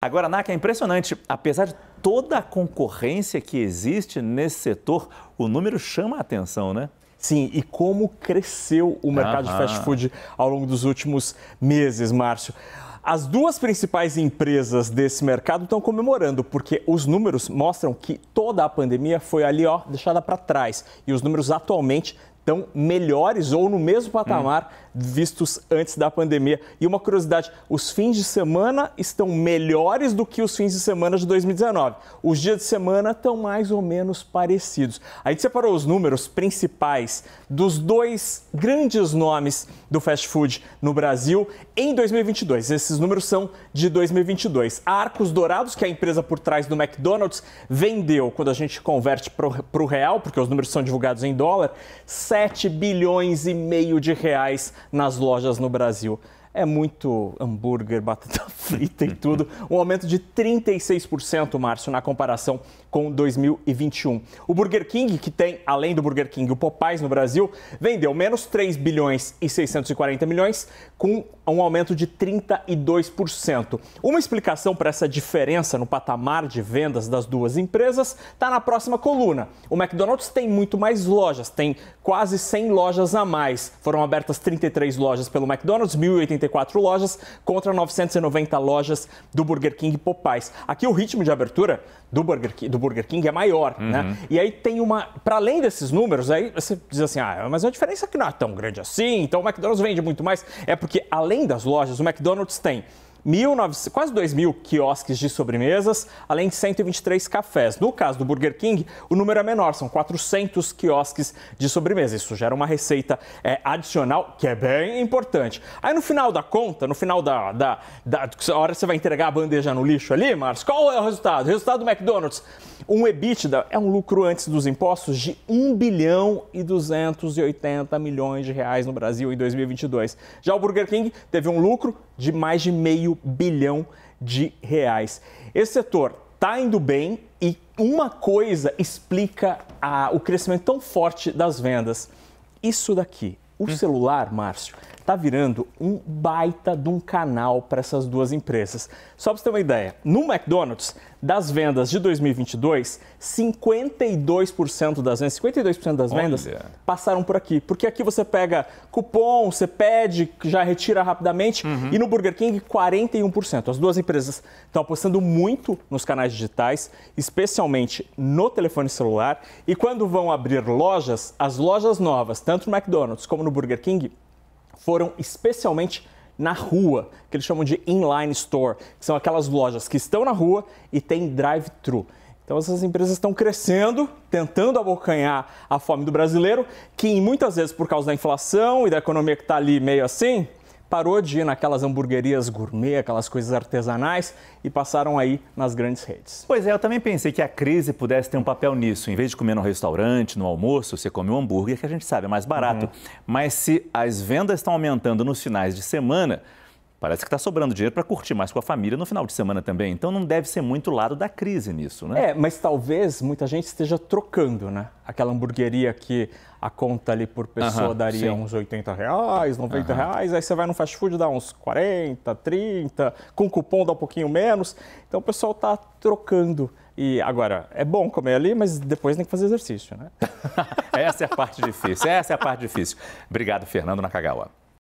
Agora, Guaranaca é impressionante. Apesar de toda a concorrência que existe nesse setor, o número chama a atenção, né? Sim, e como cresceu o mercado de fast food ao longo dos últimos meses, Márcio. As duas principais empresas desse mercado estão comemorando, porque os números mostram que toda a pandemia foi ali, ó, deixada para trás. E os números atualmente estão melhores ou no mesmo patamar hum. vistos antes da pandemia. E uma curiosidade: os fins de semana estão melhores do que os fins de semana de 2019. Os dias de semana estão mais ou menos parecidos. A gente separou os números principais dos dois grandes nomes do fast food no Brasil em 2022. Esses números são de 2022. A Arcos Dourados, que é a empresa por trás do McDonald's, vendeu, quando a gente converte para o real, porque os números são divulgados em dólar, 7 7 bilhões e meio de reais nas lojas no Brasil é muito hambúrguer, batata frita e tudo. Um aumento de 36%, Márcio, na comparação com 2021. O Burger King, que tem, além do Burger King, o Popeyes no Brasil, vendeu menos 3 bilhões e 640 milhões, com um aumento de 32%. Uma explicação para essa diferença no patamar de vendas das duas empresas está na próxima coluna. O McDonald's tem muito mais lojas, tem quase 100 lojas a mais. Foram abertas 33 lojas pelo McDonald's, 1.080 134 lojas contra 990 lojas do Burger King Popais. Aqui o ritmo de abertura do Burger King, do Burger King é maior, né? uhum. né? E aí tem uma, para além desses números, aí você diz assim, ah, mas é a diferença é que não é tão grande assim. Então o McDonald's vende muito mais, é porque além das lojas, o McDonald's tem 1900, quase 2 mil quiosques de sobremesas, além de 123 cafés. No caso do Burger King, o número é menor, são 400 quiosques de sobremesas Isso gera uma receita é, adicional que é bem importante. Aí no final da conta, no final da, da, da hora que você vai entregar a bandeja no lixo ali, Marcos, qual é o resultado? O resultado do McDonald's, um EBITDA é um lucro antes dos impostos de 1 bilhão e 280 milhões de reais no Brasil em 2022. Já o Burger King teve um lucro de mais de meio meio bilhão de reais. Esse setor está indo bem e uma coisa explica a, o crescimento tão forte das vendas. Isso daqui, o hum. celular, Márcio, está virando um baita de um canal para essas duas empresas. Só para você ter uma ideia, no McDonald's, das vendas de 2022, 52% das vendas, 52% das vendas Olha. passaram por aqui. Porque aqui você pega cupom, você pede, já retira rapidamente. Uhum. E no Burger King, 41%. As duas empresas estão apostando muito nos canais digitais, especialmente no telefone celular. E quando vão abrir lojas, as lojas novas, tanto no McDonald's como no Burger King, foram especialmente na rua, que eles chamam de inline store, que são aquelas lojas que estão na rua e tem drive-thru. Então essas empresas estão crescendo, tentando abocanhar a fome do brasileiro, que muitas vezes por causa da inflação e da economia que está ali meio assim, parou de ir naquelas hamburguerias gourmet, aquelas coisas artesanais e passaram aí nas grandes redes. Pois é, eu também pensei que a crise pudesse ter um papel nisso. Em vez de comer no restaurante, no almoço, você come um hambúrguer que a gente sabe é mais barato. Uhum. Mas se as vendas estão aumentando nos finais de semana, Parece que está sobrando dinheiro para curtir mais com a família no final de semana também. Então não deve ser muito lado da crise nisso, né? É, mas talvez muita gente esteja trocando, né? Aquela hamburgueria que a conta ali por pessoa uh -huh, daria sim. uns 80 reais, 90 uh -huh. reais. Aí você vai no fast food dá uns 40, 30, com cupom dá um pouquinho menos. Então o pessoal está trocando. E agora, é bom comer ali, mas depois tem que fazer exercício, né? essa é a parte difícil, essa é a parte difícil. Obrigado, Fernando Nakagawa.